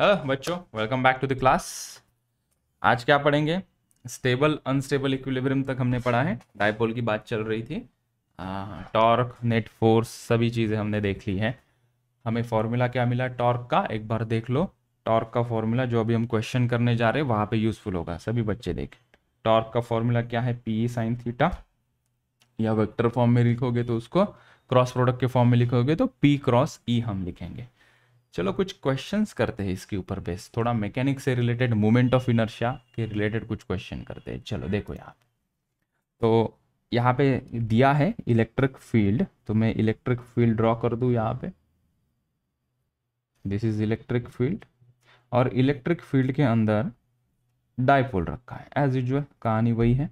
Hello हाँ, बच्चों welcome back to the class आज क्या पढ़ेंगे स्टेबल अनस्टेबल इक्विलिब्रियम तक हमने पढ़ा है डायपोल की बात चल रही थी टॉर्क नेट फोर्स सभी चीज़ें हमने देख ली हैं हमें फॉर्मूला क्या मिला टॉर्क का एक बार देख लो टॉर्क का फॉर्मूला जो अभी हम क्वेश्चन करने जा रहे हैं वहाँ पर यूज़फुल होगा सभी बच्चे देखें टॉर्क का फॉर्मूला क्या है पी साइन थीटा या वेक्टर फॉर्म में लिखोगे तो उसको क्रॉस प्रोडक्ट के फॉर्म में लिखोगे तो पी क्रॉस ई हम लिखेंगे चलो कुछ क्वेश्चंस करते हैं इसके ऊपर बेस थोड़ा मैकेनिक से रिलेटेड मूवमेंट ऑफ इनर्शिया के रिलेटेड कुछ क्वेश्चन करते हैं चलो देखो यहाँ तो यहाँ पे दिया है इलेक्ट्रिक फील्ड तो मैं इलेक्ट्रिक फील्ड ड्रॉ कर दूँ यहाँ पे दिस इज इलेक्ट्रिक फील्ड और इलेक्ट्रिक फील्ड के अंदर डायपोल रखा है एज यूजल कहानी वही है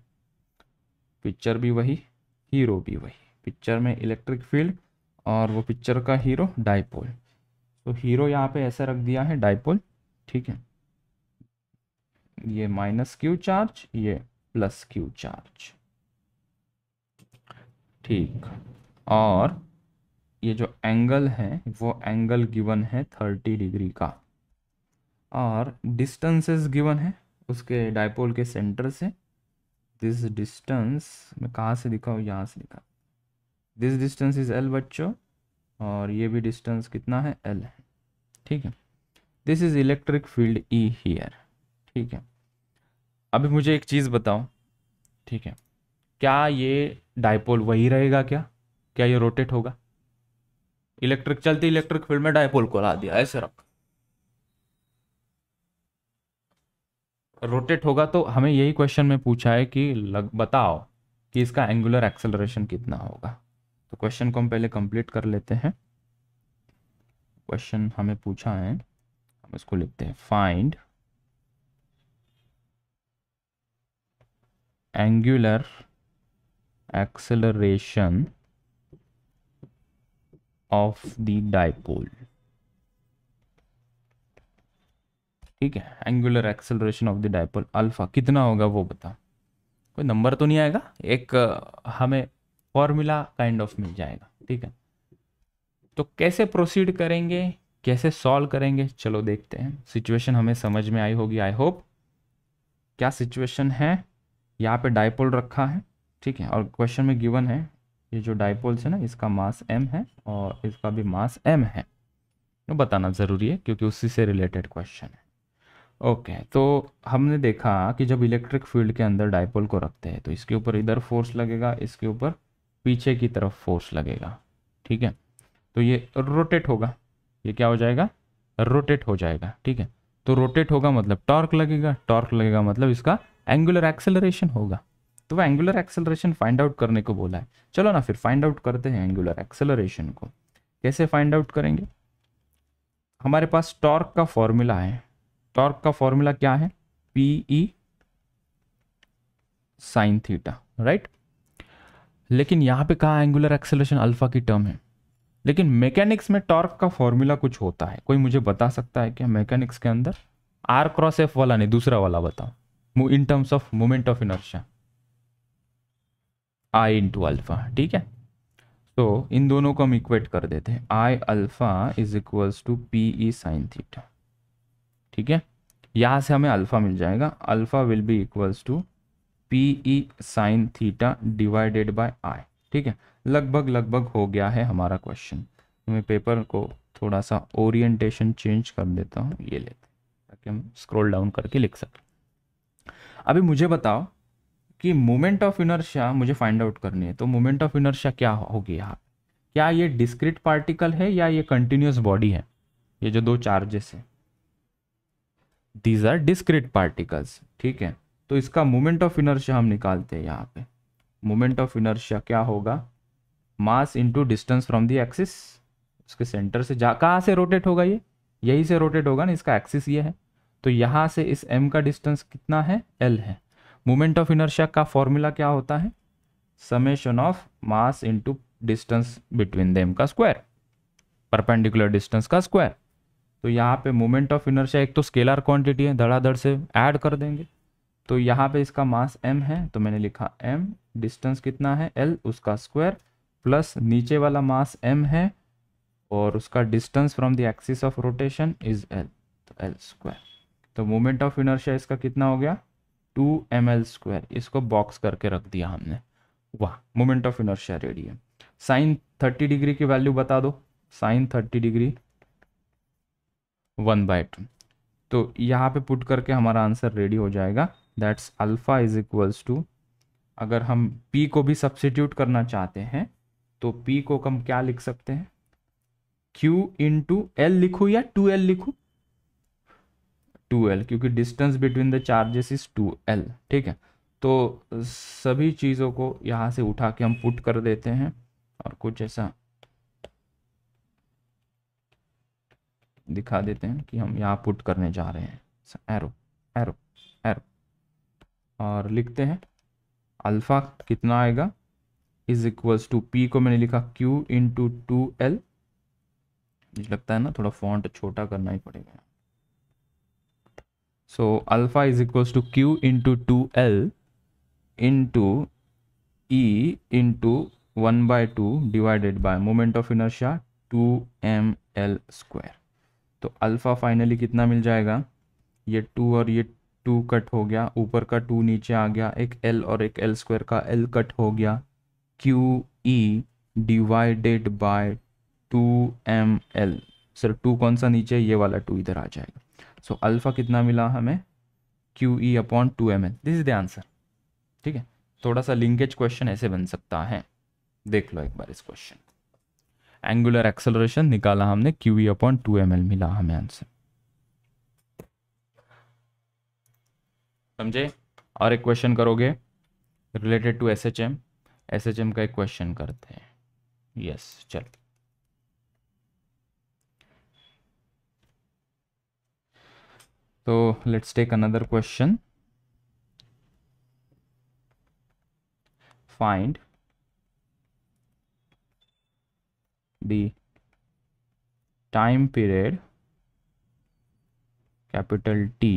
पिक्चर भी वही हीरो भी वही पिक्चर में इलेक्ट्रिक फील्ड और वो पिक्चर का हीरो डायपोल तो हीरो यहाँ पे ऐसा रख दिया है डाइपोल ठीक है ये माइनस क्यू चार्ज ये प्लस क्यू चार्ज ठीक और ये जो एंगल है वो एंगल गिवन है थर्टी डिग्री का और डिस्टेंसेस गिवन है उसके डाइपोल के सेंटर से दिस डिस्टेंस मैं कहाँ से दिखाऊँ यहाँ से दिखा दिस डिस्टेंस इज एल बच्चों और ये भी डिस्टेंस कितना है एल है ठीक है this is electric field E here ठीक है अभी मुझे एक चीज़ बताओ ठीक है क्या ये डायपोल वही रहेगा क्या क्या ये रोटेट होगा इलेक्ट्रिक चलते इलेक्ट्रिक फील्ड में डायपोल को ला दिया ऐसे रख रोटेट होगा तो हमें यही क्वेश्चन में पूछा है कि लग बताओ कि इसका एंगुलर एक्सेलरेशन कितना होगा तो क्वेश्चन को हम पहले कंप्लीट कर लेते हैं क्वेश्चन हमें पूछा है हम इसको लिखते हैं find angular acceleration of the dipole ठीक है angular acceleration of the dipole alpha कितना होगा वो बता कोई नंबर तो नहीं आएगा एक हमें फॉर्मूला काइंड ऑफ मिल जाएगा ठीक है तो कैसे प्रोसीड करेंगे कैसे सॉल्व करेंगे चलो देखते हैं सिचुएशन हमें समझ में आई होगी आई होप क्या सिचुएशन है यहाँ पे डायपोल रखा है ठीक है और क्वेश्चन में गिवन है ये जो डायपोल्स है ना इसका मास एम है और इसका भी मास एम है तो बताना ज़रूरी है क्योंकि उसी से रिलेटेड क्वेश्चन है ओके okay, तो हमने देखा कि जब इलेक्ट्रिक फील्ड के अंदर डाइपोल को रखते हैं तो इसके ऊपर इधर फोर्स लगेगा इसके ऊपर पीछे की तरफ फोर्स लगेगा ठीक है तो ये रोटेट होगा ये क्या हो जाएगा रोटेट हो जाएगा ठीक है तो रोटेट होगा मतलब टॉर्क लगेगा टॉर्क लगेगा मतलब इसका एंगुलर एक्सेलरेशन होगा तो वह एंगुलर एक्सेलरेशन फाइंड आउट करने को बोला है चलो ना फिर फाइंड आउट करते हैं एंगुलर एक्सेलरेशन को कैसे फाइंड आउट करेंगे हमारे पास टॉर्क का फॉर्मूला है टॉर्क का फॉर्मूला क्या है पीई साइन थीटा राइट लेकिन यहाँ पे कहा एंगुलर एक्सेलेशन अल्फा की टर्म है लेकिन मैकेनिक्स में टॉर्क का फॉर्मूला कुछ होता है कोई मुझे बता सकता है क्या मैकेनिक्स के अंदर आर क्रॉस एफ वाला नहीं दूसरा वाला बताओ in terms of moment of inertia I into alpha ठीक है तो इन दोनों को हम इक्वेट कर देते हैं I alpha is equals to P E sine theta ठीक है यहाँ से हमें अल्फा मिल जाएगा alpha will be equals to P E sine theta divided by I ठीक है लगभग लगभग हो गया है हमारा क्वेश्चन मैं पेपर को थोड़ा सा ओरिएंटेशन चेंज कर देता हूँ ये लेते ताकि हम स्क्रॉल डाउन करके लिख सकें अभी मुझे बताओ कि मोमेंट ऑफ इनर्शिया मुझे फाइंड आउट करनी है तो मोमेंट ऑफ इनर्शिया क्या होगी यहाँ क्या ये डिस्क्रिट पार्टिकल है या ये कंटिन्यूस बॉडी है ये जो दो चार्जेस है दीज आर डिस्क्रिट पार्टिकल्स ठीक है तो इसका मोमेंट ऑफ इनर्शिया हम निकालते हैं यहाँ पे मोमेंट ऑफ इनर्शिया क्या होगा mass into distance from the axis उसके सेंटर से जा कहाँ से रोटेट होगा ये यही से रोटेट होगा ना इसका एक्सिस ये है तो यहाँ से इस एम का डिस्टेंस कितना है एल है मोमेंट ऑफ इनर्शिया का फॉर्मूला क्या होता है summation of mass into distance between the M का स्क्वायर परपेंडिकुलर डिस्टेंस का स्क्वायर तो यहाँ पे मोमेंट ऑफ इनर्शिया एक तो स्केलर क्वांटिटी है धड़ाधड़ से ऐड कर देंगे तो यहाँ पे इसका मास m है तो मैंने लिखा m डिस्टेंस कितना है l उसका स्क्वायर प्लस नीचे वाला मास m है और उसका distance from the axis of rotation is l तो l स्क्वायर तो मोमेंट ऑफ इनर्शिया इसका कितना हो गया टू एम एल स्क्वायर इसको बॉक्स करके रख दिया हमने वाह मोमेंट ऑफ इनर्शिया रेडी है साइन थर्टी डिग्री की वैल्यू बता दो sine thirty degree one by two तो यहाँ पे पुट करके हमारा आंसर रेडी हो जाएगा that's alpha is equals to अगर हम p को भी सब्सिट्यूट करना चाहते हैं तो p को हम क्या लिख सकते हैं q टू एल लिखू या टू एल लिखू टू एल क्योंकि distance between the charges is two L ठीक है तो सभी चीज़ों को यहां से उठा के हम पुट कर देते हैं और कुछ ऐसा दिखा देते हैं कि हम यहाँ पुट करने जा रहे हैं एरो एरो और लिखते हैं अल्फ़ा कितना आएगा इज इक्वल्स टू पी को मैंने लिखा क्यू इंटू टू एल लगता है ना थोड़ा फॉन्ट छोटा करना ही पड़ेगा so alpha is equals to Q into two L into E into one by two divided by moment of inertia two M L square तो अल्फ़ा फाइनली कितना मिल जाएगा ये टू और ये टू कट हो गया ऊपर का टू नीचे आ गया एक एल और एक एल स्क्वायर का एल कट हो गया Q E divided by two M L sir two कौन सा नीचे ये वाला टू इधर आ जाएगा सो so, अल्फ़ा कितना मिला हमें Q E upon two M L this is the answer ठीक है थोड़ा सा लिंकेज क्वेश्चन ऐसे बन सकता है देख लो एक बार इस क्वेश्चन एंगुलर एक्सेलरेशन निकाला हमने Q E upon two M L मिला हमें आंसर समझे और एक क्वेश्चन करोगे related to S H M S H M का एक क्वेश्चन करते हैं यस चल तो let's take another question find the time period capital T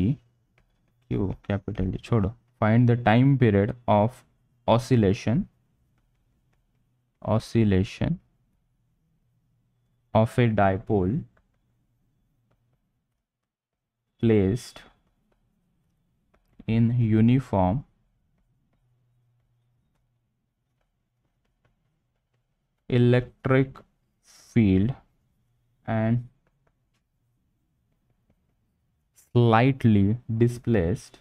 Q capital D छोड़ो find the time period of oscillation oscillation of a dipole placed in uniform electric field and slightly displaced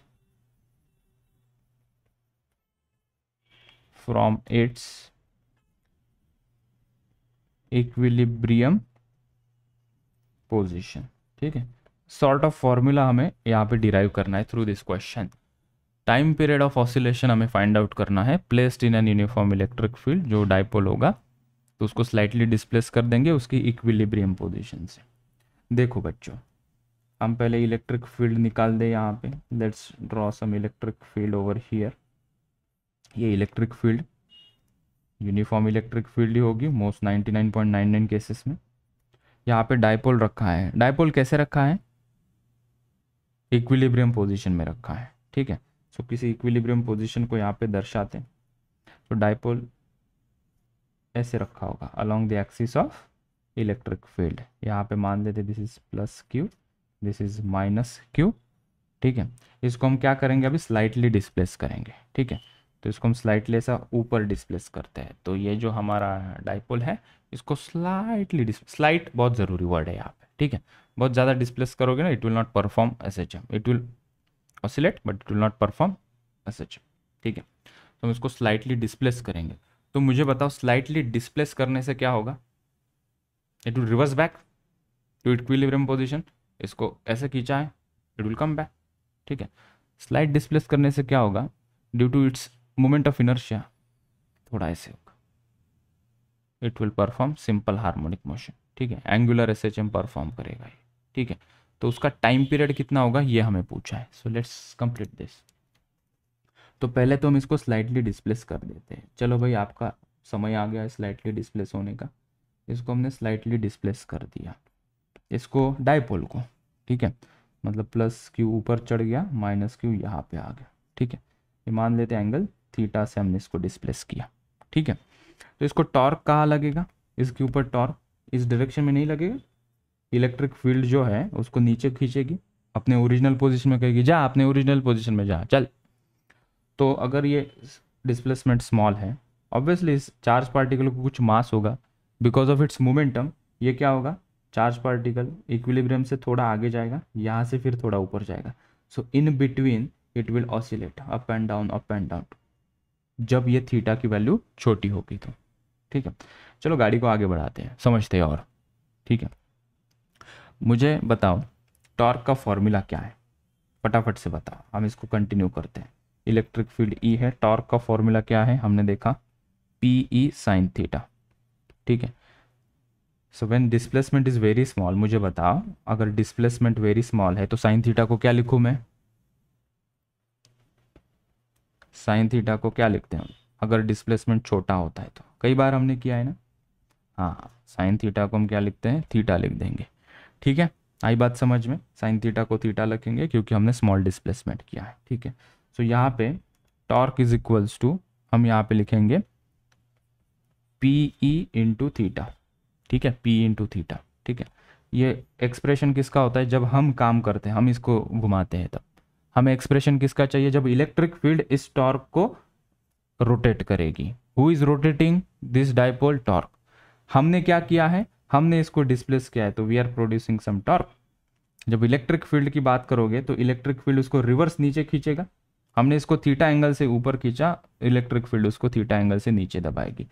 from its equilibrium position ठीक है sort of formula हमें यहां पे derive करना है through this question time period of oscillation हमें find out करना है placed in an uniform electric field जो डाइपोल होगा तो उसको स्लाइटली डिस्प्लेस कर देंगे उसकी इक्विलिब्रियम पोजीशन से देखो बच्चों हम पहले इलेक्ट्रिक फील्ड निकाल दें यहाँ पे let's draw some electric field over here ये electric field uniform electric field ही होगी मोस्ट 99.99 केसेस में यहाँ पे डायपोल रखा है डायपोल कैसे रखा है इक्विलिब्रियम पोजीशन में रखा है ठीक है सो so, किसी इक्विलिब्रियम पोजीशन को यहाँ पे दर्शाते हैं तो डायपोल ऐसे रखा होगा along the axis of electric field यहाँ पे मान लेते this is plus Q this is minus Q ठीक है इसको हम क्या करेंगे अभी स्लाइटली डिस्प्लेस करेंगे ठीक है तो इसको हम स्लाइटली ऐसा ऊपर डिस्प्लेस करते हैं तो ये जो हमारा डाइपोल है इसको स्लाइटली स्लाइट बहुत ज़रूरी वर्ड है यहाँ पे ठीक है बहुत ज़्यादा डिस्प्लेस करोगे ना it will not perform S H M it will oscillate but it will not perform S H M ठीक है तो हम इसको स्लाइटली डिस्प्लेस करेंगे तो मुझे बताओ स्लाइटली डिस्प्लेस करने से क्या होगा it will reverse back to it equilibrium position इसको ऐसे खींचा है इट विल कम बैक ठीक है स्लाइड डिस्प्लेस करने से क्या होगा due to its moment of inertia थोड़ा ऐसे होगा it will perform simple harmonic motion ठीक है angular S H M perform करेगा ये ठीक है तो उसका टाइम पीरियड कितना होगा ये हमें पूछा है सो लेट्स कंप्लीट दिस तो पहले तो हम इसको स्लाइटली डिस्प्लेस कर देते हैं चलो भाई आपका समय आ गया है स्लाइटली डिस्प्लेस होने का इसको हमने स्लाइटली डिस्प्लेस कर दिया इसको डायपोल को ठीक है मतलब प्लस क्यू ऊपर चढ़ गया माइनस क्यू यहाँ पे आ गया ठीक है ये मान लेते हैं एंगल थीटा से हमने इसको डिस्प्लेस किया ठीक है तो इसको टॉर्क कहाँ लगेगा इसके ऊपर टॉर्क इस डायरेक्शन में नहीं लगेगा इलेक्ट्रिक फील्ड जो है उसको नीचे खींचेगी अपने ओरिजिनल पोजिशन में कहेगी जा अपने ओरिजिनल पोजिशन में जा चल तो अगर ये डिस्प्लेसमेंट स्मॉल है ऑब्वियसली इस चार्ज पार्टिकल को कुछ मास होगा बिकॉज ऑफ इट्स मोमेंटम ये क्या होगा चार्ज पार्टिकल इक्विलिब्रियम से थोड़ा आगे जाएगा यहाँ से फिर थोड़ा ऊपर जाएगा so in between it will oscillate up and down up and down जब ये थीटा की वैल्यू छोटी होगी तो ठीक है चलो गाड़ी को आगे बढ़ाते हैं समझते हैं और ठीक है मुझे बताओ टॉर्क का फॉर्मूला क्या है फटाफट से बताओ हम इसको कंटिन्यू करते हैं इलेक्ट्रिक फील्ड ई है टॉर्क का फॉर्मूला क्या है हमने देखा पी ई साइन थीटा ठीक है so when displacement is very small मुझे बताओ अगर डिस्प्लेसमेंट वेरी स्मॉल है तो साइन थीटा को क्या लिखू मैं साइन थीटा को क्या लिखते हैं अगर डिस्प्लेसमेंट छोटा होता है तो कई बार हमने किया है ना हाँ साइन थीटा को हम क्या लिखते हैं थीटा लिख देंगे ठीक है आई बात समझ में साइन थीटा को थीटा लिखेंगे क्योंकि हमने स्मॉल डिस्प्लेसमेंट किया है ठीक है सो so, यहाँ पे टॉर्क इज इक्वल्स टू हम यहाँ पे लिखेंगे पी ई इंटू थीटा ठीक है पी इंटू थीटा ठीक है ये एक्सप्रेशन किसका होता है जब हम काम करते हैं हम इसको घुमाते हैं तब हमें एक्सप्रेशन किसका चाहिए जब इलेक्ट्रिक फील्ड इस टॉर्क को रोटेट करेगी who is rotating this dipole torque हमने क्या किया है हमने इसको डिस्प्लेस किया है तो we are producing some torque जब इलेक्ट्रिक फील्ड की बात करोगे तो इलेक्ट्रिक फील्ड उसको रिवर्स नीचे खींचेगा हमने इसको थीटा एंगल से ऊपर खींचा इलेक्ट्रिक फील्ड उसको थीटा एंगल से नीचे दबाएगी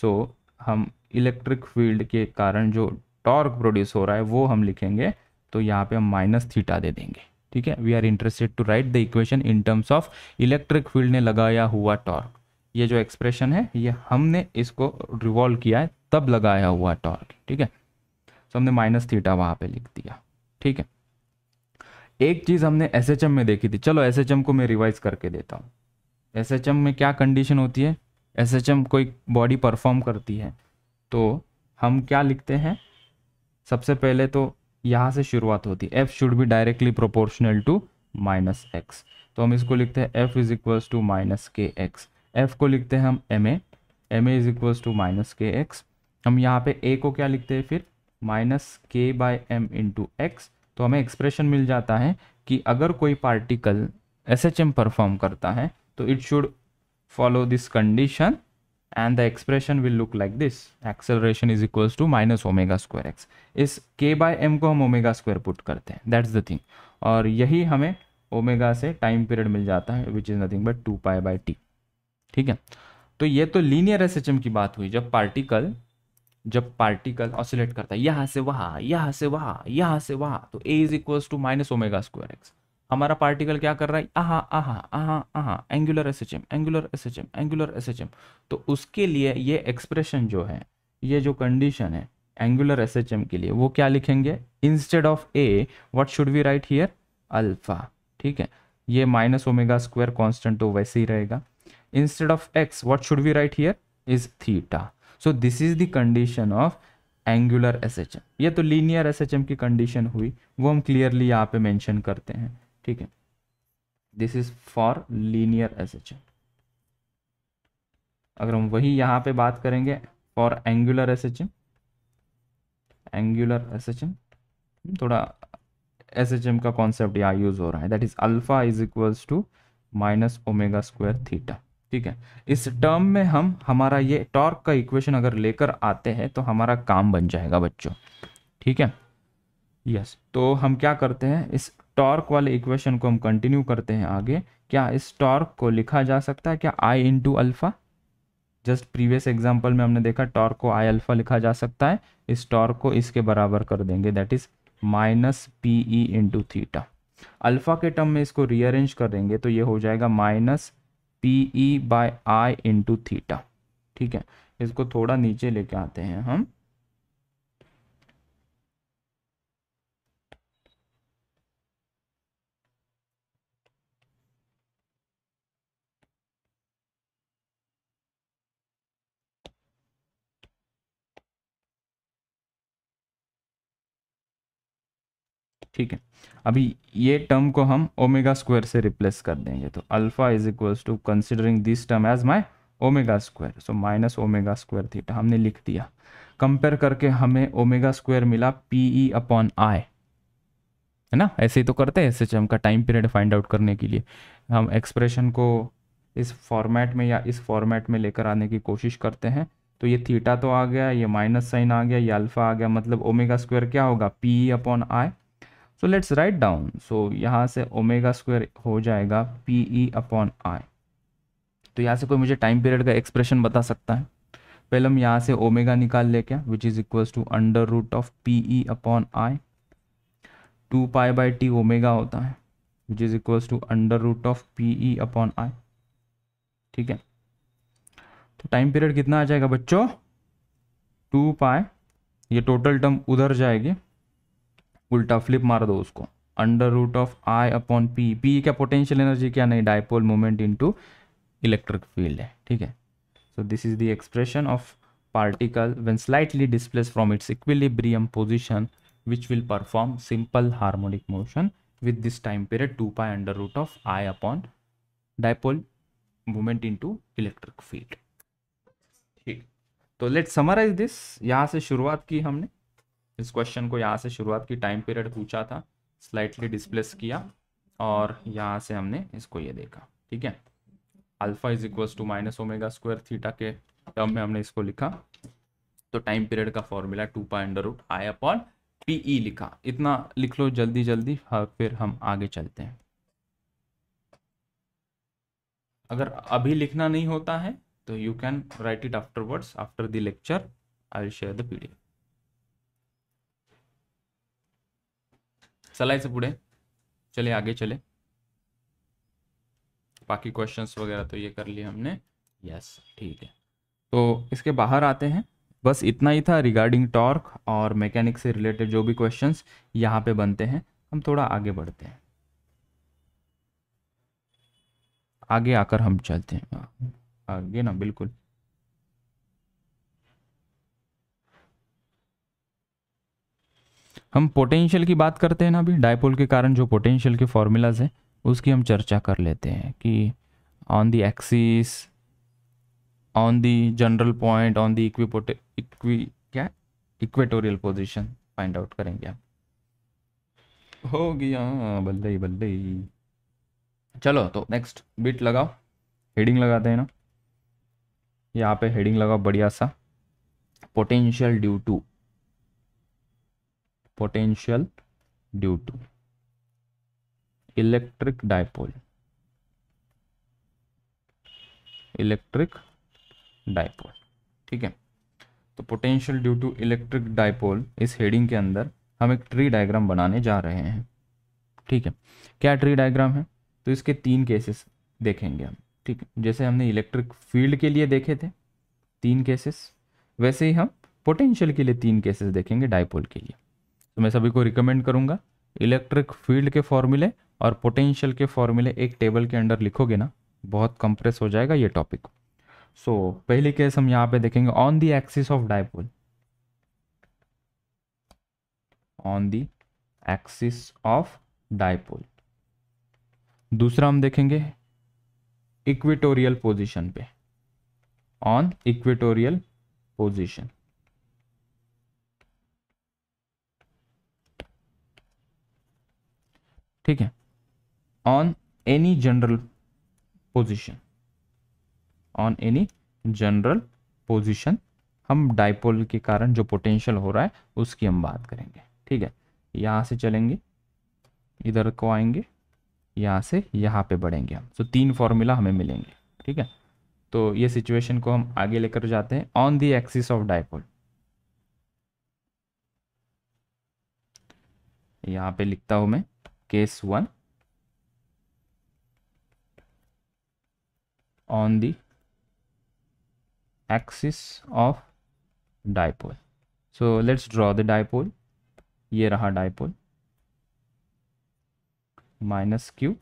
सो so, हम इलेक्ट्रिक फील्ड के कारण जो टॉर्क प्रोड्यूस हो रहा है वो हम लिखेंगे तो यहाँ पे हम माइनस थीटा दे देंगे ठीक है we are interested to write the equation in terms of electric field ने लगाया हुआ टॉर्क ये जो एक्सप्रेशन है ये हमने इसको रिवॉल्व किया है तब लगाया हुआ टॉर्क ठीक है तो हमने माइनस थीटा वहाँ पे लिख दिया ठीक है एक चीज़ हमने एस में देखी थी चलो एस को मैं रिवाइज करके देता हूँ एस में क्या कंडीशन होती है एस कोई बॉडी परफॉर्म करती है तो हम क्या लिखते हैं सबसे पहले तो यहाँ से शुरुआत होती है F should be directly proportional to minus x तो हम इसको लिखते हैं F is equals to minus k x F को लिखते हैं हम m a m a is equals to minus k x हम यहाँ पे ए को क्या लिखते हैं फिर माइनस के बाय एम इंटू एक्स तो हमें एक्सप्रेशन मिल जाता है कि अगर कोई particle S H M perform करता है तो it should follow this condition and the expression will look like this acceleration is equals to minus omega square x is k by m को हम ओमेगा स्क्वायर पुट करते हैं that's the thing और यही हमें ओमेगा से time period मिल जाता है which is nothing but two pi by T ठीक है तो ये तो लीनियर एस की बात हुई जब पार्टिकल जब पार्टिकल ऑसिलेट करता है यहाँ से वहां यहाँ से वहां यहाँ से वहां तो a is equals to minus omega square x हमारा पार्टिकल क्या कर रहा है आहा आहा आहा आहा angular S H M angular S H M angular S H M तो उसके लिए ये एक्सप्रेशन जो है ये जो कंडीशन है एंगुलर एस एच एम के लिए वो क्या लिखेंगे instead of a what should we write here alpha ठीक है ये माइनस ओमेगा स्क्वायर कॉन्स्टेंट तो वैसे ही रहेगा instead of x what should we write here is theta so this is the condition of angular S H M ये तो linear S H M की कंडीशन हुई वो हम क्लियरली यहाँ पे मैंशन करते हैं ठीक है this is for linear S H अगर हम वही यहाँ पे बात करेंगे for angular S H M angular S H M थोड़ा एस एच एम का कॉन्सेप्ट यहाँ यूज हो रहा है that is alpha is equals to minus omega square theta ठीक है इस टर्म में हम हमारा ये टॉर्क का इक्वेशन अगर लेकर आते हैं तो हमारा काम बन जाएगा बच्चों ठीक है यस yes. तो हम क्या करते हैं इस टॉर्क वाले इक्वेशन को हम कंटिन्यू करते हैं आगे क्या इस टॉर्क को लिखा जा सकता है क्या I into alpha just previous example में हमने देखा टॉर्क को आई अल्फ़ा लिखा जा सकता है इस टॉर्क को इसके बराबर कर देंगे that is minus P E into theta alpha के टर्म में इसको रीअरेंज कर देंगे तो ये हो जाएगा minus P E by I into theta ठीक है इसको थोड़ा नीचे लेके आते हैं हम ठीक है अभी ये टर्म को हम ओमेगा स्क्वायर से रिप्लेस कर देंगे तो alpha is equals to considering this term as my omega square so minus omega square theta हमने लिख दिया कंपेयर करके हमें ओमेगा स्क्वायर मिला पी ई अपॉन आई है ना ऐसे ही तो करते हैं एस का टाइम पीरियड फाइंड आउट करने के लिए हम एक्सप्रेशन को इस फॉर्मेट में या इस फॉर्मेट में लेकर आने की कोशिश करते हैं तो ये थीटा तो आ गया ये माइनस साइन आ गया ये अल्फा आ गया मतलब ओमेगा स्क्वायर क्या होगा P upon I so let's write down so यहाँ से ओमेगा स्क्वायर हो जाएगा पी ई अपॉन आई तो यहाँ से कोई मुझे टाइम पीरियड का एक्सप्रेशन बता सकता है पहले हम यहाँ से ओमेगा निकाल ले क्या which is equal to under root of P E upon I two pi by T omega होता है which is equal to under root of P E upon I ठीक है तो टाइम पीरियड कितना आ जाएगा बच्चों टू पाए ये टोटल टर्म उधर जाएगी उल्टा फ्लिप मार दो उसको under root of I upon P P क्या पोटेंशियल एनर्जी क्या नहीं dipole moment into electric field है ठीक है so this is the expression of particle when slightly displace from its equilibrium position which will perform simple harmonic motion with this time period two pi under root of I upon dipole movement into electric field ठीक तो late summarise this यहाँ से शुरुआत की हमने इस question को यहाँ से शुरुआत की टाइम पीरियड पूछा था स्लाइटली डिस्प्लेस किया और यहाँ से हमने इसको ये देखा ठीक है alpha is equals to minus omega square theta के टर्म में हमने इसको लिखा तो टाइम पीरियड का formula two pi under root I upon P E लिखा इतना लिख लो जल्दी जल्दी हाँ, फिर हम आगे चलते हैं अगर अभी लिखना नहीं होता है तो you can write it afterwards after the lecture I will share the PDF चालायचं पूरे चले आगे चले बाकी क्वेश्चंस वगैरह तो ये कर लिए हमने यस ठीक है तो इसके बाहर आते हैं बस इतना ही था रिगार्डिंग टॉर्क और मैकेनिक से रिलेटेड जो भी क्वेश्चंस यहाँ पे बनते हैं हम थोड़ा आगे बढ़ते हैं आगे आकर हम चलते हैं आगे ना बिल्कुल हम पोटेंशियल की बात करते हैं ना अभी डायपोल के कारण जो पोटेंशियल के फॉर्मूलाज हैं उसकी हम चर्चा कर लेते हैं कि on the axis on the general point on the इक्विपोटे इक्वी क्या इक्वेटोरियल पोजिशन फाइंड आउट करेंगे आप हो गया बल्ले ही बल्ले ही चलो तो नेक्स्ट बिट लगाओ हेडिंग लगाते हैं ना यहाँ पे हेडिंग लगाओ बढ़िया सा potential due to potential due to electric dipole electric dipole ठीक है तो potential due to electric dipole इस हेडिंग के अंदर हम एक ट्री डायग्राम बनाने जा रहे हैं ठीक है क्या ट्री डायग्राम है तो इसके तीन केसेस देखेंगे हम ठीक है जैसे हमने इलेक्ट्रिक फील्ड के लिए देखे थे तीन केसेस वैसे ही हम पोटेंशियल के लिए तीन केसेस देखेंगे डायपोल के लिए तो मैं सभी को रिकमेंड करूँगा इलेक्ट्रिक फील्ड के फॉर्मूले और पोटेंशियल के फॉर्मूले एक टेबल के अंडर लिखोगे ना बहुत कंप्रेस हो जाएगा ये टॉपिक सो so, पहली केस हम यहाँ पे देखेंगे on the axis of dipole on the axis of dipole दूसरा हम देखेंगे इक्विटोरियल पोजीशन पे ऑन इक्विटोरियल पोजीशन ठीक है on any general position on any general position हम डाइपोल के कारण जो पोटेंशियल हो रहा है उसकी हम बात करेंगे ठीक है यहाँ से चलेंगे इधर को आएंगे यहाँ से यहाँ पे बढ़ेंगे हम तो तीन फॉर्मूला हमें मिलेंगे ठीक है तो ये सिचुएशन को हम आगे लेकर जाते हैं on the axis of dipole यहाँ पे लिखता हूँ मैं case 1 on the axis of dipole. So let's draw the dipole. Here raha dipole minus q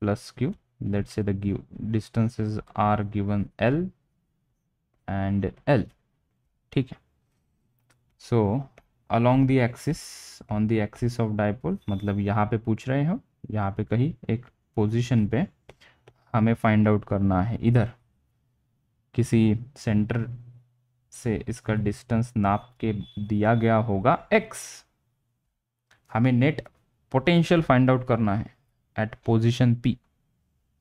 plus q. Let's say the distances are given L and L. ठीक है. So along the axis on the axis of dipole मतलब यहाँ पे पूछ रहे हो यहाँ पे कहीं एक पोजिशन पे हमें फाइंड आउट करना है इधर किसी सेंटर से इसका डिस्टेंस नाप के दिया गया होगा एक्स हमें नेट पोटेंशियल फाइंड आउट करना है एट पोजिशन पी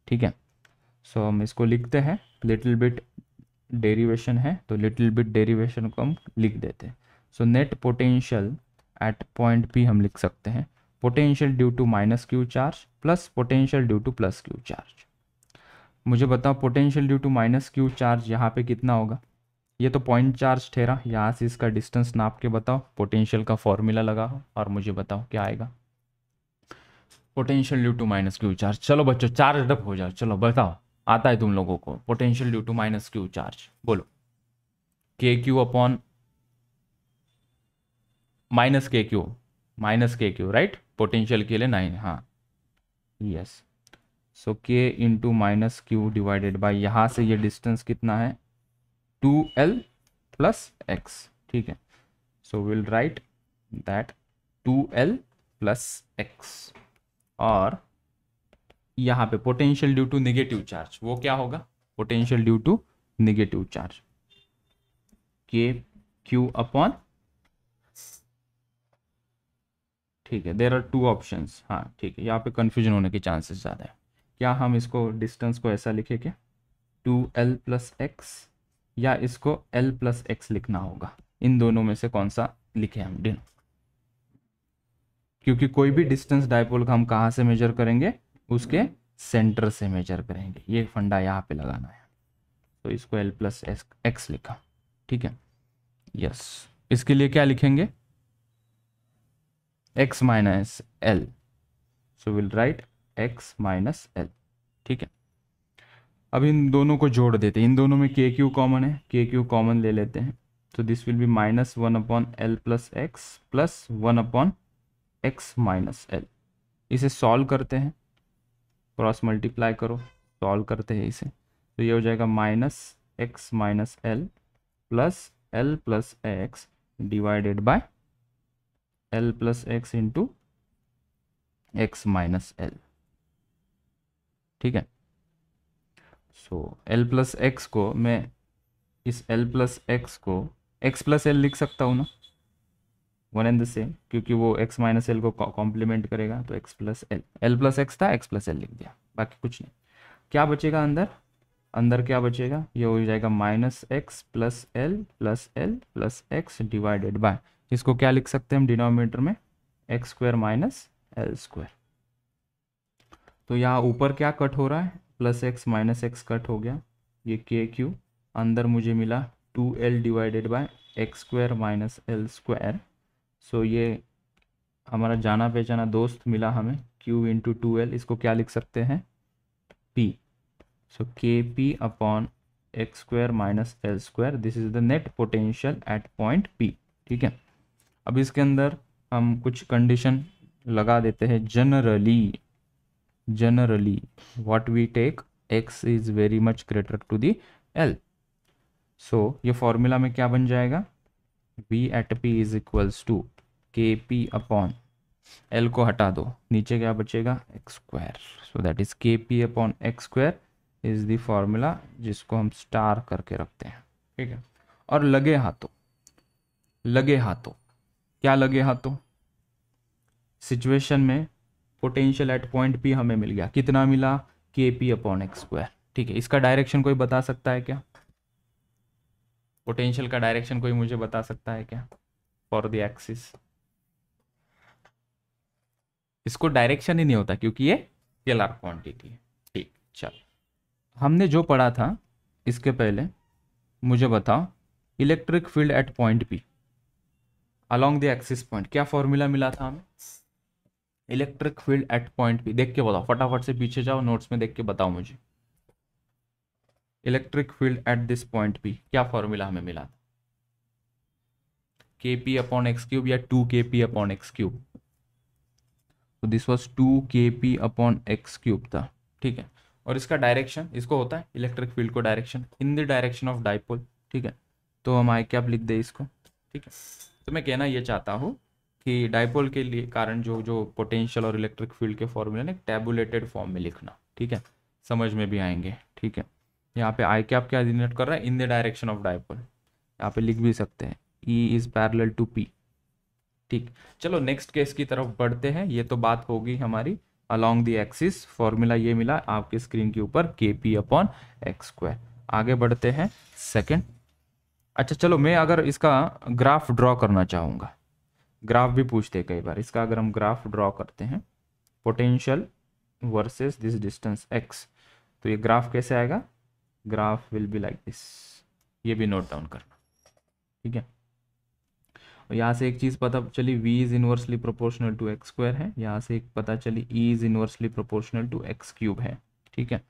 ठीक है सो so, हम इसको लिखते हैं लिटिल बिट डेरिवेशन है तो लिटिल बिट डेरिवेशन को हम लिख देते हैं so net potential at point P हम लिख सकते हैं potential due to minus Q charge plus potential due to plus Q charge मुझे बताओ potential due to minus Q charge यहाँ पे कितना होगा ये तो पॉइंट चार्ज ठहरा यहाँ से इसका डिस्टेंस नाप के बताओ पोटेंशियल का फॉर्मूला लगाओ और मुझे बताओ क्या आएगा potential due to minus Q charge चलो बच्चों चार्ज अप हो जाओ चलो बताओ आता है तुम लोगों को potential due to minus Q charge बोलो k q upon minus k q minus k q right potential के लिए नाइन हाँ yes so k into minus Q divided by यहाँ से ये डिस्टेंस कितना है टू एल प्लस एक्स ठीक है so will write that to L plus x और यहाँ पे potential due to negative charge वो क्या होगा potential due to negative charge k q upon ठीक है देर आर टू ऑप्शन हाँ ठीक है यहाँ पे कन्फ्यूजन होने के चांसेस ज़्यादा है क्या हम इसको डिस्टेंस को ऐसा लिखे क्या टू एल प्लस एक्स या इसको एल प्लस एक्स लिखना होगा इन दोनों में से कौन सा लिखे हम डिन क्योंकि कोई भी डिस्टेंस डायपोल का हम कहाँ से मेजर करेंगे उसके सेंटर से मेजर करेंगे ये फंडा यहाँ पे लगाना है तो इसको एल प्लस एक्स लिखा ठीक है यस इसके लिए क्या लिखेंगे x minus L so will write x minus L ठीक है अब इन दोनों को जोड़ देते हैं इन दोनों में के क्यू कॉमन है के क्यू कॉमन ले लेते हैं तो this will be minus one upon L plus x plus one upon x minus L इसे सॉल्व करते हैं क्रॉस मल्टीप्लाई करो सॉल्व करते हैं इसे तो ये हो जाएगा minus x minus L plus L plus x divided by L plus x into x minus L ठीक है सो एल प्लस एक्स को मैं इस एल प्लस एक्स को एक्स प्लस एल लिख सकता हूँ ना वन एंड द सेम क्योंकि वो एक्स माइनस एल को कॉम्प्लीमेंट करेगा तो x plus L L plus x था एक्स प्लस एल लिख दिया बाकी कुछ नहीं क्या बचेगा अंदर अंदर क्या बचेगा ये हो जाएगा minus x plus L plus L plus x divided by इसको क्या लिख सकते हैं हम डिनोमिनेटर में x square minus L square तो यहाँ ऊपर क्या कट हो रहा है plus x minus x cut हो गया ये के क्यू अंदर मुझे मिला two L divided by x square minus L square so ये हमारा जाना पहचाना दोस्त मिला हमें क्यू इंटू टू एल इसको क्या लिख सकते हैं P so k P upon x square minus L square this is the net potential at point P ठीक है अब इसके अंदर हम कुछ कंडीशन लगा देते हैं generally generally what we take x is very much greater to the L so ये फॉर्मूला में क्या बन जाएगा v at p is equals to k P upon L को हटा दो नीचे क्या बचेगा x square so that is k P upon x square is the formula जिसको हम स्टार करके रखते हैं ठीक है और लगे हाथों लगे हाथों क्या लगे हाथों सिचुएशन में पोटेंशियल एट पॉइंट पी हमें मिल गया कितना मिला के पी अपॉन एक्स स्क्वायर ठीक है इसका डायरेक्शन कोई बता सकता है क्या पोटेंशियल का डायरेक्शन कोई मुझे बता सकता है क्या फॉर द एक्सिस इसको डायरेक्शन ही नहीं होता क्योंकि ये स्केलर क्वांटिटी है ठीक चल हमने जो पढ़ा था इसके पहले मुझे बताओ electric field at point P along the axis point क्या फॉर्मूला मिला था हमें इलेक्ट्रिक फील्ड एट पॉइंट भी देख के बताओ फटाफट से पीछे जाओ नोट्स में देख के बताओ मुझे electric field at this point P क्या फॉर्मूला हमें मिला था k P upon x cube या two k P upon x cube तो this was two k P upon x cube था ठीक है और इसका डायरेक्शन इसको होता है इलेक्ट्रिक फील्ड को direction in the direction of dipole ठीक है तो हम आई कैप लिख दे इसको ठीक है तो मैं कहना ये चाहता हूँ कि डायपोल के लिए कारण जो जो पोटेंशियल और इलेक्ट्रिक फील्ड के फॉर्मूले ने टेबुलेटेड फॉर्म में लिखना ठीक है समझ में भी आएंगे ठीक है यहाँ पे आई कैप क्या इंडिकेट कर रहा है in the direction of dipole यहाँ पे लिख भी सकते हैं E is parallel to P ठीक चलो नेक्स्ट केस की तरफ बढ़ते हैं ये तो बात होगी हमारी अलॉन्ग दी एक्सिस फॉर्मूला ये मिला आपके स्क्रीन के ऊपर के पी अपॉन एक्स स्क्वायर आगे बढ़ते हैं सेकेंड अच्छा चलो मैं अगर इसका ग्राफ ड्रॉ करना चाहूँगा ग्राफ भी पूछते हैं कई बार इसका अगर हम ग्राफ ड्रॉ करते हैं potential versus this distance x तो ये ग्राफ कैसे आएगा graph will be like this ये भी नोट डाउन करना ठीक है और यहाँ से एक चीज़ पता चली V is inversely proportional to x square है यहाँ से एक पता चली E is inversely proportional to x cube है ठीक है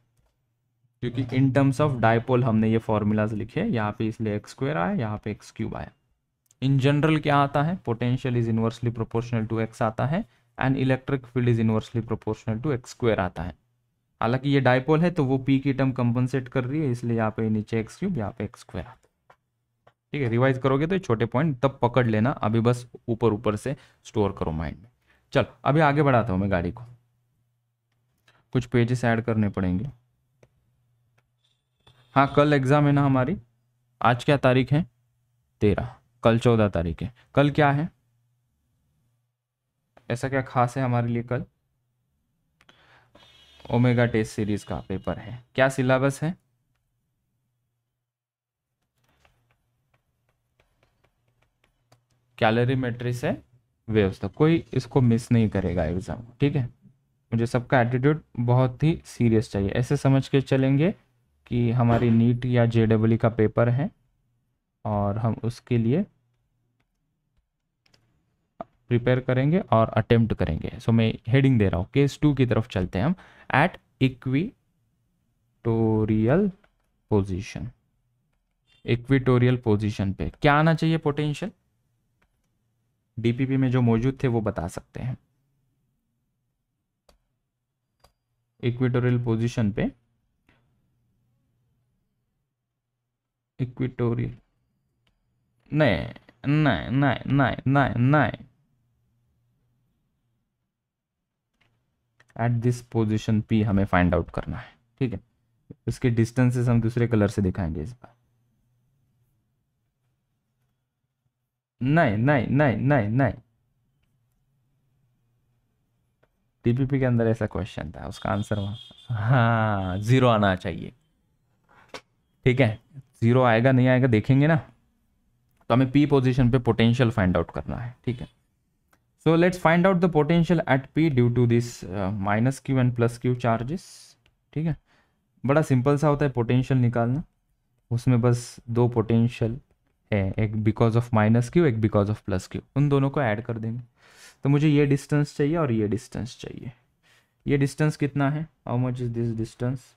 क्योंकि इन टर्म्स ऑफ डायपोल हमने ये फॉर्मूलाज लिखे यहाँ पे इसलिए एक्स स्क्वेयर आया यहाँ पे एक्स क्यूब आया इन जनरल क्या आता है potential is inversely proportional to x आता है and electric field is inversely proportional to x square आता है हालांकि ये डायपोल है तो वो पी की टर्म कंपनसेट कर रही है इसलिए यहाँ पे नीचे एक्स क्यूब यहाँ पे एक्स स्क्वेयर आता है ठीक है रिवाइज करोगे तो छोटे पॉइंट तब पकड़ लेना अभी बस ऊपर ऊपर से स्टोर करो माइंड में चलो अभी आगे बढ़ाता हूँ मैं गाड़ी को कुछ पेजेस ऐड करने पड़ेंगे हाँ कल एग्ज़ाम है ना हमारी आज क्या तारीख है तेरह कल चौदह तारीख है कल क्या है ऐसा क्या खास है हमारे लिए कल ओमेगा टेस्ट सीरीज का पेपर है क्या सिलेबस है कैलोरी मेट्रिक है वेव्स तो कोई इसको मिस नहीं करेगा एग्ज़ाम ठीक है मुझे सबका एटीट्यूड बहुत ही सीरियस चाहिए ऐसे समझ के चलेंगे कि हमारी नीट या जे का पेपर है और हम उसके लिए प्रिपेयर करेंगे और अटेम्प्ट करेंगे सो so, मैं हेडिंग दे रहा हूँ केस टू की तरफ चलते हैं हम at equatorial position equatorial position पे क्या आना चाहिए पोटेंशियल डीपीपी में जो मौजूद थे वो बता सकते हैं इक्विटोरियल पोजीशन पे इक्विटोरियल नहीं नहीं नहीं नहीं नहीं नहीं एट दिस पोजिशन पी हमें फाइंड आउट करना है ठीक है उसके डिस्टेंसेस हम दूसरे कलर से दिखाएंगे इस बार नहीं नहीं नहीं नहीं नहीं टीपीपी के अंदर ऐसा क्वेश्चन था उसका आंसर वहां हाँ जीरो आना चाहिए ठीक है जीरो आएगा नहीं आएगा देखेंगे ना तो हमें पी पोजिशन पे पोटेंशियल फाइंड आउट करना है ठीक है so let's find out the potential at P due to this minus Q and plus Q charges ठीक है बड़ा सिंपल सा होता है पोटेंशियल निकालना उसमें बस दो पोटेंशियल है एक बिकॉज ऑफ माइनस क्यू एक बिकॉज ऑफ प्लस क्यू उन दोनों को ऐड कर देंगे तो मुझे ये डिस्टेंस चाहिए और ये डिस्टेंस चाहिए ये डिस्टेंस कितना है how much is this distance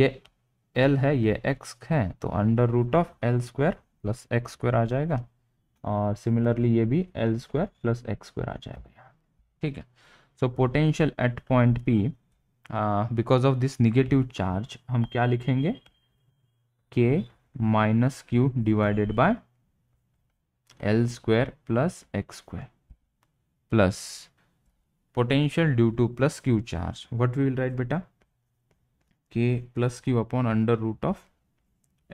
ये एल है ये एक्स है तो under root of L square plus X square आ जाएगा और सिमिलरली ये भी L square plus X square आ जाएगा यहाँ ठीक है so potential at point P because of this negative charge हम क्या लिखेंगे K minus Q divided by L square plus X square plus potential due to plus Q charge what we will write बेटा K plus Q upon under root of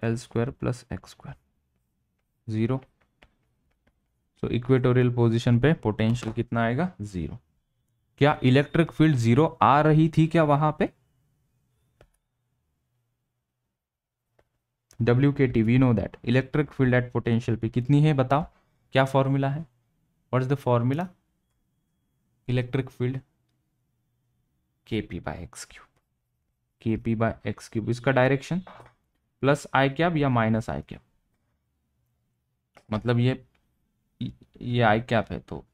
L square plus X square zero so equatorial position पे potential कितना आएगा zero क्या electric field zero आ रही थी क्या वहां पे W K T we know that electric field at potential पे कितनी है बताओ क्या फॉर्मूला है what is the formula electric field K P by X Q K P by X cube इसका डायरेक्शन प्लस आई कैप या minus I cap मतलब ये ये आई कैप है तो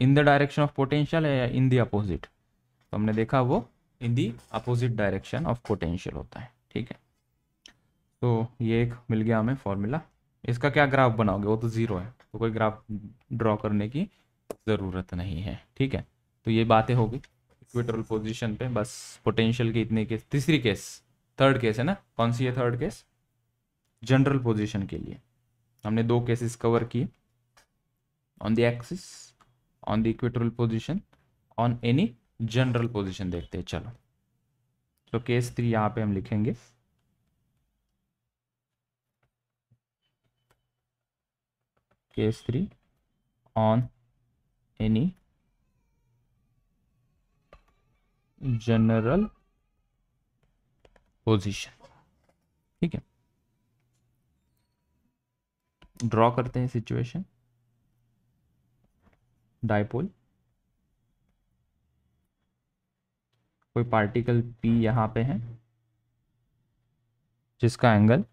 in the direction of potential है या इन दी अपोजिट तो हमने देखा वो in the opposite direction of potential होता है ठीक है तो ये एक मिल गया हमें फॉर्मूला इसका क्या ग्राफ बनाओगे वो तो ज़ीरो है तो कोई ग्राफ ड्रॉ करने की ज़रूरत नहीं है ठीक है तो ये बातें होगी इक्विटरल पोजीशन पे बस पोटेंशियल के इतने केस तीसरी केस थर्ड केस है ना कौन सी है थर्ड केस जनरल पोजीशन के लिए हमने दो केसेस कवर किए on the axis on the equatorial position on any general position देखते हैं चलो तो केस थ्री यहां पे हम लिखेंगे case three on any general position ठीक है ड्रॉ करते हैं सिचुएशन डायपोल कोई पार्टिकल पी यहां पे है जिसका एंगल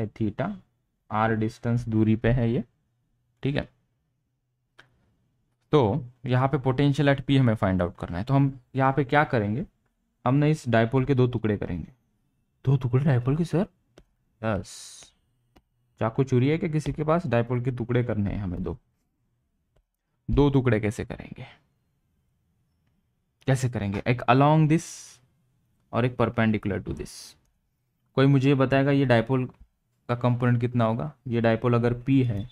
है थीटा आर डिस्टेंस दूरी पे है ये ठीक है तो यहाँ पे पोटेंशियल एट पी हमें फाइंड आउट करना है तो हम यहाँ पे क्या करेंगे हमने इस डायपोल के दो टुकड़े करेंगे दो टुकड़े डायपोल के सर यस चाकू चुरी है कि किसी के पास डायपोल के टुकड़े करने हैं हमें दो दो टुकड़े कैसे करेंगे कैसे करेंगे एक अलोंग दिस और एक परपेंडिकुलर टू दिस कोई मुझे ये बताएगा ये डायपोल का कंपोनेंट कितना होगा ये डायपोल अगर पी है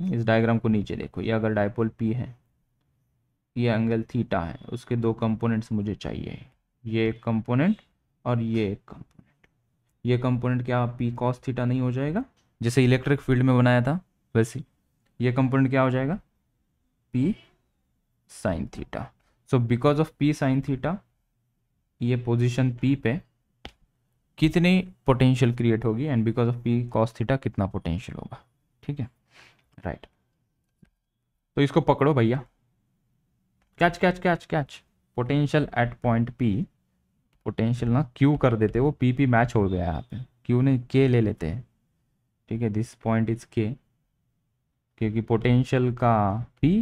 हम्म। इस डायग्राम को नीचे देखो ये अगर डायपोल पी है ये एंगल थीटा है उसके दो कंपोनेंट्स मुझे चाहिए ये एक कंपोनेंट और ये एक कंपोनेंट ये कंपोनेंट क्या पी कॉस थीटा नहीं हो जाएगा जैसे इलेक्ट्रिक फील्ड में बनाया था वैसे ये कंपोनेंट क्या हो जाएगा P sine theta so because of P sine theta ये पोजिशन पी पे कितनी पोटेंशियल क्रिएट होगी and because of P cos theta कितना पोटेंशियल होगा ठीक है राइट तो इसको पकड़ो भैया catch catch catch catch potential at point P potential ना क्यू कर देते वो पी पी मैच हो गया यहाँ पे क्यू ने के ले लेते हैं ठीक है दिस पॉइंट इज के क्योंकि पोटेंशियल का पी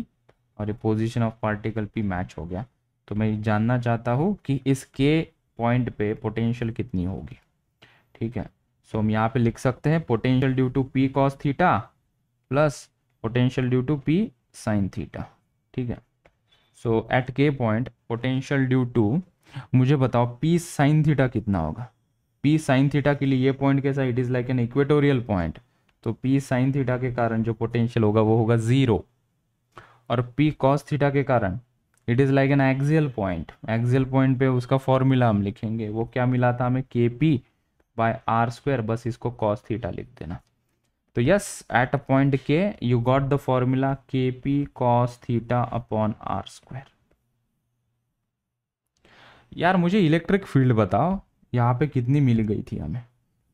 और ये position of particle P match हो गया तो मैं जानना चाहता हूँ कि इस के पॉइंट पे पोटेंशियल कितनी होगी ठीक है सो so, हम यहाँ पे लिख सकते हैं potential due to P cos theta plus potential due to P sine theta ठीक है so at K point potential due to मुझे बताओ पी साइन थीटा कितना होगा पी साइन थीटा के लिए ये पॉइंट कैसा it is like an equatorial point तो पी साइन थीटा के कारण जो पोटेंशियल होगा वो होगा ज़ीरो और पी कॉस थीटा के कारण it is like an axial point axial point पे उसका फॉर्मूला हम लिखेंगे वो क्या मिला था हमें के पी बाय आर स्क्वायर बस इसको कॉस थीटा लिख देना तो yes at a point K you got the formula K P cos theta upon R square यार मुझे इलेक्ट्रिक फील्ड बताओ यहां पे कितनी मिल गई थी हमें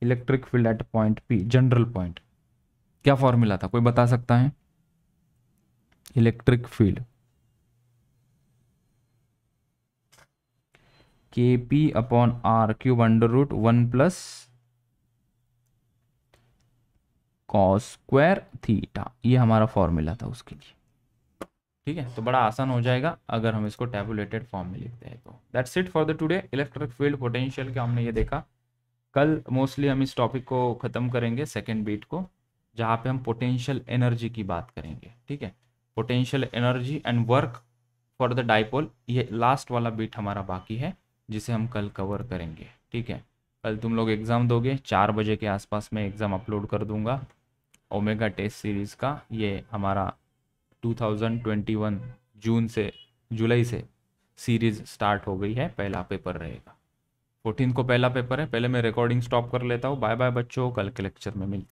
electric field at point P general point क्या फॉर्मूला था कोई बता सकता है electric field K P upon R cube under root one plus cos square theta ये हमारा फॉर्मूला था उसके लिए ठीक है तो बड़ा आसान हो जाएगा अगर हम इसको टेबुलेटेड फॉर्म में लिखते हैं तो that's it for the today electric field potential का हमने ये देखा कल मोस्टली हम इस टॉपिक को ख़त्म करेंगे सेकेंड बीट को जहाँ पे हम पोटेंशियल एनर्जी की बात करेंगे ठीक है potential energy and work for the dipole ये लास्ट वाला बीट हमारा बाकी है जिसे हम कल कवर करेंगे ठीक है कल तुम लोग एग्ज़ाम दोगे चार बजे के आसपास मैं एग्ज़ाम अपलोड कर दूंगा ओमेगा टेस्ट सीरीज़ का ये हमारा 2021 जून से जुलाई से सीरीज़ स्टार्ट हो गई है पहला पेपर रहेगा फोर्टीन को पहला पेपर है पहले मैं रिकॉर्डिंग स्टॉप कर लेता हूँ बाय बाय बच्चों कल के लेक्चर में मिलते